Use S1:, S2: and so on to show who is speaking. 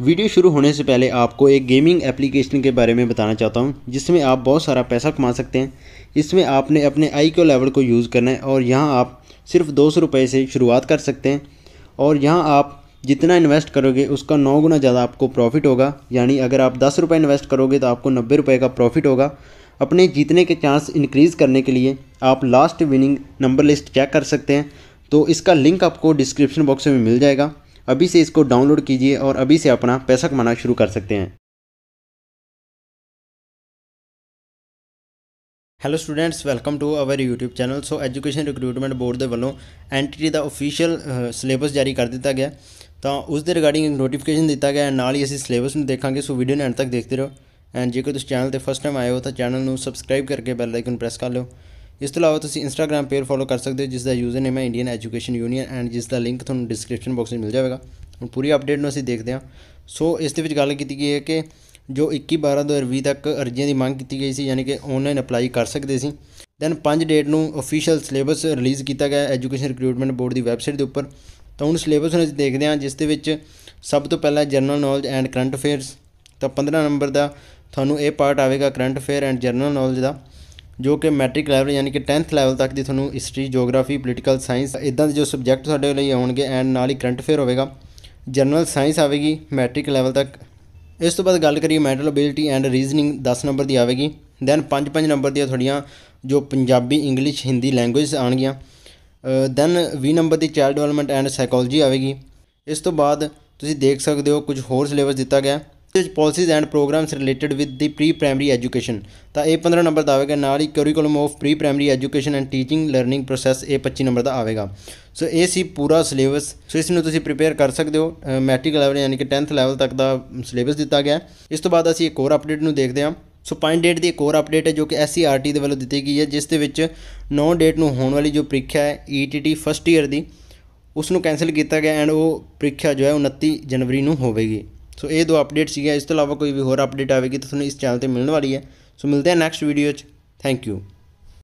S1: video शुरू होने से पहले आपको एक गेमिंग एप्लीकेशन के बारे में बताना चाहता हूँ जिसमें आप बहुत सारा पैसा कमा सकते हैं इसमें आपने अपने आई क्यू लेवल को यूज़ करना है और यहाँ आप सिर्फ दो सौ रुपये से शुरुआत कर सकते हैं और यहाँ आप जितना इन्वेस्ट करोगे उसका नौ गुना ज़्यादा आपको प्रॉफिट होगा यानी अगर आप दस रुपये इन्वेस्ट करोगे तो आपको नब्बे रुपये का प्रॉफिट होगा अपने जीतने के चांस इंक्रीज़ करने के लिए आप last winning number list check कर सकते हैं तो इसका लिंक आपको डिस्क्रिप्शन बॉक्स में मिल जाएगा अभी से इसको डाउनलोड कीजिए और अभी
S2: से अपना पैसा कमाना शुरू कर सकते हैं
S1: hello students welcome to our YouTube channel so education recruitment board ਦੇ ਵੱਲੋਂ ਐਨਟੀਟੀ ਦਾ ਅਫੀਸ਼ੀਅਲ ਸਿਲੇਬਸ ਜਾਰੀ ਕਰ ਦਿੱਤਾ ਗਿਆ ਤਾਂ ਉਸ ਦੇ ਰਿਗਾਰਡਿੰਗ ਇੱਕ ਨੋਟੀਫਿਕੇਸ਼ਨ ਦਿੱਤਾ ਗਿਆ ਨਾਲ ਹੀ ਅਸੀਂ ਸਿਲੇਬਸ ਨੂੰ ਦੇਖਾਂਗੇ ਸੋ ਵੀਡੀਓ ਨੂੰ ਐਂਡ ਤੱਕ ਦੇਖਦੇ ਰਹੋ ਐਂਡ ਜੇਕਰ ਤੁਸੀਂ ਚੈਨਲ ਤੇ ਫਸਟ ਟਾਈਮ ਆਏ ਹੋ ਤਾਂ ਚੈਨਲ ਨੂੰ ਸਬਸਕ੍ਰਾਈਬ ਕਰਕੇ ਬੈਲ ਆਈਕਨ ਪ੍ਰੈਸ ਕਰ ਲਓ ਇਸ ਤੋਂ ਇਲਾਵਾ ਤੁਸੀਂ ਇੰਸਟਾਗ੍ਰam ਪੇਜ ਫੋਲੋ ਕਰ ਸਕਦੇ ਹੋ ਜਿਸ ਦਾ ਯੂਜ਼ਰ ਨੇਮ ਹੈ ਇੰਡੀਅਨ ਐਜੂਕੇਸ਼ਨ ਯੂਨੀਅਨ ਐਂਡ ਜਿਸ ਦਾ ਲਿੰਕ ਤੁਹਾਨੂੰ ਡਿਸਕ੍ਰਿਪਸ਼ਨ ਬਾਕਸ ਵਿੱਚ ਮਿਲ ਜਾਵੇਗਾ ਹੁਣ ਪੂਰੀ ਅਪਡੇਟ ਨੂੰ ਅਸੀਂ ਦੇਖਦੇ ਹਾਂ ਸੋ ਇਸ ਦੇ ਵਿੱਚ ਗੱਲ ਕੀਤੀ ਗਈ ਹੈ ਕਿ ਜੋ 21 12 2020 ਤੱਕ ਅਰਜ਼ੀਆਂ ਦੀ ਮੰਗ ਕੀਤੀ ਗਈ ਸੀ ਯਾਨੀ ਕਿ ਆਨਲਾਈਨ ਅਪਲਾਈ ਕਰ ਸਕਦੇ ਸੀ ਦੈਨ 5 ਡੇਟ ਨੂੰ ਅਫੀਸ਼ੀਅਲ ਸਿਲੇਬਸ ਰਿਲੀਜ਼ ਕੀਤਾ ਗਿਆ ਐਜੂਕੇਸ਼ਨ ਰਿਕਰੂਟਮੈਂਟ ਬੋਰਡ ਦੀ ਵੈਬਸਾਈਟ ਦੇ ਉੱਪਰ ਤਾਂ ਹੁਣ ਸਿਲੇਬਸ ਨੂੰ ਅਸੀਂ ਦੇਖਦੇ ਹਾਂ ਜਿਸ ਦੇ ਵਿੱਚ ਸਭ ਤੋਂ ਪਹਿਲਾਂ general knowledge and current affairs ਤਾਂ 15 ਨੰਬਰ ਦਾ ਤੁਹਾਨੂੰ ਇਹ ਪਾਰਟ ਆਵੇਗਾ current affair and general knowledge ਦਾ ਜੋ ਕਿ ਮੈਟ੍ਰਿਕ ਲੈਵਲ ਯਾਨੀ ਕਿ 10th ਲੈਵਲ ਤੱਕ ਦੀ ਤੁਹਾਨੂੰ ਹਿਸਟਰੀ ਜੀਓਗ੍ਰਾਫੀ ਪੋਲੀਟੀਕਲ ਸਾਇੰਸ ਇਦਾਂ ਦੇ ਜੋ ਸਬਜੈਕਟ ਤੁਹਾਡੇ ਲਈ ਆਉਣਗੇ ਐਂਡ ਨਾਲ ਹੀ ਕਰੰਟ ਅਫੇਅਰ ਹੋਵੇਗਾ ਜਨਰਲ ਸਾਇੰਸ ਆਵੇਗੀ ਮੈਟ੍ਰਿਕ ਲੈਵਲ ਤੱਕ ਇਸ ਤੋਂ ਬਾਅਦ ਗੱਲ ਕਰੀਏ mental ability and reasoning 10 number ਦੀ ਆਵੇਗੀ ਦੈਨ 5-5 ਨੰਬਰ ਦੀਆਂ ਤੁਹਾਡੀਆਂ ਜੋ ਪੰਜਾਬੀ ਇੰਗਲਿਸ਼ ਹਿੰਦੀ ਲੈਂਗੁਏਜ ਆਣਗੀਆਂ ਦੈਨ 20 ਨੰਬਰ ਦੀ ਚਾਈਲਡ ਡਿਵੈਲਪਮੈਂਟ ਐਂਡ ਸਾਈਕੋਲੋਜੀ ਆਵੇਗੀ ਇਸ ਤੋਂ ਬਾਅਦ ਤੁਸੀਂ ਦੇਖ ਸਕਦੇ ਹੋ ਕੁਝ ਹੋਰ ਸਿਲੇਬਸ ਦਿੱਤਾ ਗਿਆ ਵਿੱਚ policies and programs related with the pre primary education ਤਾਂ ਇਹ 15 ਨੰਬਰ ਦਾ ਆਵੇਗਾ ਨਾਲ ਹੀ curriculum of pre primary education and teaching learning process ਇਹ 25 ਨੰਬਰ ਦਾ ਆਵੇਗਾ ਸੋ ਇਹ ਸੀ ਪੂਰਾ ਸਿਲੇਬਸ ਸੋ ਇਸ ਨੂੰ ਤੁਸੀਂ ਪ੍ਰੀਪੇਅਰ ਕਰ ਸਕਦੇ ਹੋ ਮੈਟ੍ਰਿਕ ਲੈਵਲ ਯਾਨੀ ਕਿ 10th ਲੈਵਲ ਤੱਕ ਦਾ ਸਿਲੇਬਸ ਦਿੱਤਾ ਗਿਆ ਇਸ ਤੋਂ ਬਾਅਦ ਅਸੀਂ ਇੱਕ ਹੋਰ ਅਪਡੇਟ ਨੂੰ ਦੇਖਦੇ ਹਾਂ ਸੋ ਪੁਆਇੰਟ ਡੇਟ ਦੀ ਇੱਕ ਹੋਰ ਅਪਡੇਟ ਹੈ ਜੋ ਕਿ ਐਸਸੀਆਰਟੀ e ਦੇ ਵੱਲੋਂ ਦਿੱਤੀ ਗਈ ਹੈ ਜਿਸ ਦੇ ਵਿੱਚ 9 ਡੇਟ ਨੂੰ ਹੋਣ ਵਾਲੀ ਜੋ ਪ੍ਰੀਖਿਆ ਹੈ ਈਟੀਟੀ ਫਸਟ ਈਅਰ ਦੀ ਉਸ ਨੂੰ ਕੈਨਸਲ ਕੀਤਾ ਗਿਆ ਐਂਡ ਉਹ ਪ੍ਰੀਖਿਆ ਜੋ ਹੈ 29 ਜਨਵਰੀ ਨੂੰ ਹੋਵੇਗੀ ਸੋ ਇਹ ਦੋ ਅਪਡੇਟ ਸੀਗੇ ਇਸ ਤੋਂ ਇਲਾਵਾ ਕੋਈ ਵੀ ਹੋਰ ਅਪਡੇਟ ਆਵੇਗੀ ਤਾਂ ਤੁਹਾਨੂੰ ਇਸ ਚੈਨਲ ਤੇ ਮਿਲਣ ਵਾਲੀ ਹੈ ਸੋ ਮਿਲਦੇ ਹਾਂ ਨੈਕਸਟ
S2: ਵੀਡੀਓ 'ਚ ਥੈਂਕ ਯੂ